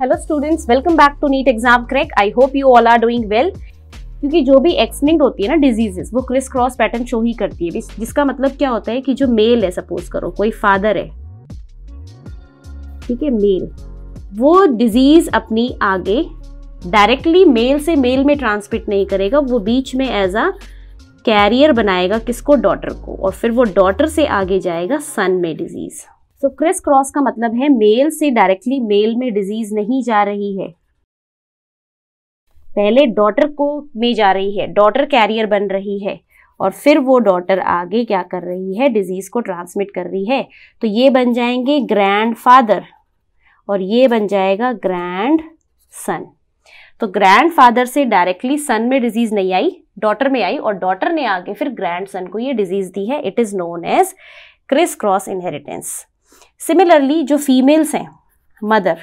hello students welcome back to NEET exam crack I hope you all are doing well क्योंकि जो भी X linked होती है ना डिजीजेस वो क्रिस क्रॉस पैटर्न शो ही करती है जिसका मतलब क्या होता है कि जो मेल है सपोज करो कोई फादर है ठीक है मेल वो डिजीज अपनी आगे डायरेक्टली मेल से मेल में ट्रांसमिट नहीं करेगा वो बीच में एज अ कैरियर बनाएगा किसको डॉटर को और फिर वो डॉटर से आगे जाएगा सन में डिजीज़ सो क्रिस क्रॉस का मतलब है मेल से डायरेक्टली मेल में डिजीज नहीं जा रही है पहले डॉटर को में जा रही है डॉटर कैरियर बन रही है और फिर वो डॉटर आगे क्या कर रही है डिजीज को ट्रांसमिट कर रही है तो ये बन जाएंगे ग्रैंड फादर और ये बन जाएगा ग्रैंड सन तो ग्रैंड फादर से डायरेक्टली सन में डिजीज नहीं आई डॉटर में आई और डॉटर ने आगे फिर ग्रैंड सन को ये डिजीज दी है it is known as criss cross inheritance similarly जो फीमेल्स हैं मदर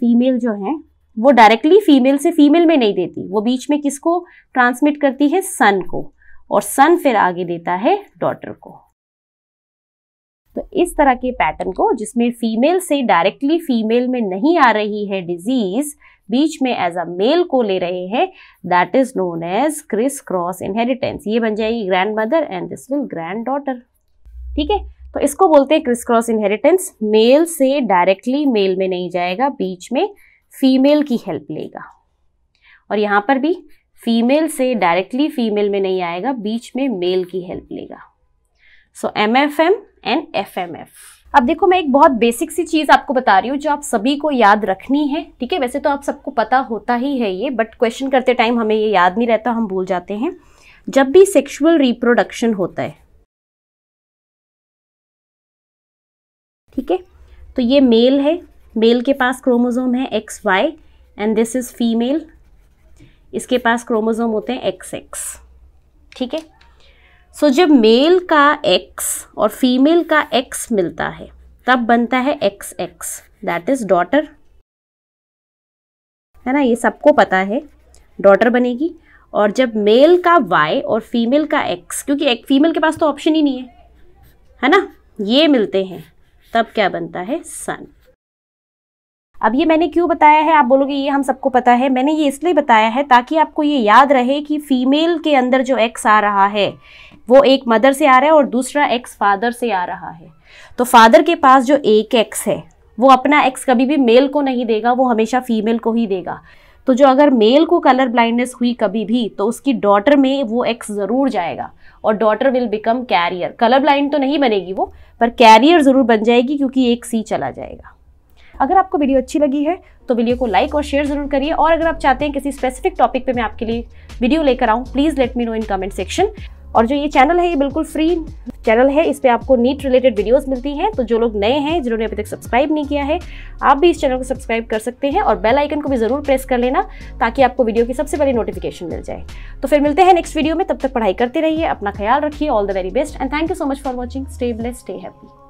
फीमेल जो है वो डायरेक्टली फीमेल से फीमेल में नहीं देती वो बीच में किसको ट्रांसमिट करती है सन को और सन फिर आगे देता है डॉटर को तो इस तरह के पैटर्न को जिसमें फीमेल से डायरेक्टली फीमेल में नहीं आ रही है डिजीज बीच में एज अ मेल को ले रहे हैं that is known as criss cross inheritance ये बन जाएगी grandmother and this will granddaughter ठीक है तो इसको बोलते हैं क्रिस क्रॉस इनहेरिटेंस मेल से डायरेक्टली मेल में नहीं जाएगा बीच में फीमेल की हेल्प लेगा और यहाँ पर भी फीमेल से डायरेक्टली फीमेल में नहीं आएगा बीच में मेल की हेल्प लेगा so M F M and F M F अब देखो मैं एक बहुत बेसिक सी चीज़ आपको बता रही हूँ जो आप सभी को याद रखनी है ठीक है वैसे तो आप सबको पता होता ही है ये बट क्वेश्चन करते टाइम हमें ये याद नहीं रहता हम भूल जाते हैं जब भी सेक्शुअल रिप्रोडक्शन होता है ठीक है तो ये मेल है मेल के पास क्रोमोज़ोम है X Y and this is female इसके पास क्रोमोज़ोम होते हैं एक्स एक्स ठीक है सो जब मेल का एक्स और फीमेल का एक्स मिलता है तब बनता है X X that is daughter है ना ये सबको पता है डॉटर बनेगी और जब मेल का वाई और फीमेल का एक्स क्योंकि एक फीमेल के पास तो ऑप्शन ही नहीं है है ना ये मिलते हैं तब क्या बनता है सन अब ये मैंने क्यों बताया है आप बोलोगे ये हम सबको पता है मैंने ये इसलिए बताया है ताकि आपको ये याद रहे कि फीमेल के अंदर जो एक्स आ रहा है वो एक मदर से आ रहा है और दूसरा एक्स फादर से आ रहा है तो फादर के पास जो एक एक्स है वो अपना एक्स कभी भी मेल को नहीं देगा वो हमेशा फीमेल को ही देगा तो जो अगर मेल को कलर ब्लाइंडनेस हुई कभी भी तो उसकी डॉटर में वो एक्स ज़रूर जाएगा और daughter will become carrier colour blind तो नहीं बनेगी वो पर कैरियर ज़रूर बन जाएगी क्योंकि एक सी चला जाएगा अगर आपको वीडियो अच्छी लगी है तो वीडियो को लाइक और शेयर ज़रूर करिए और अगर आप चाहते हैं किसी स्पेसिफिक टॉपिक पे मैं आपके लिए वीडियो लेकर आऊँ please let me know in comment section और जो ये चैनल है ये बिल्कुल फ्री चैनल है इस पर आपको नीट रिलेटेड वीडियोस मिलती हैं तो जो लोग नए हैं जिन्होंने अभी तक सब्सक्राइब नहीं किया है आप भी इस चैनल को सब्सक्राइब कर सकते हैं और बेल आइकन को भी ज़रूर प्रेस कर लेना ताकि आपको वीडियो की सबसे पहले नोटिफिकेशन मिल जाए तो फिर मिलते हैं नेक्स्ट वीडियो में तब तक पढ़ाई करते रहिए अपना ख्याल रखिए all the very best and thank you so much for watching stay bless stay happy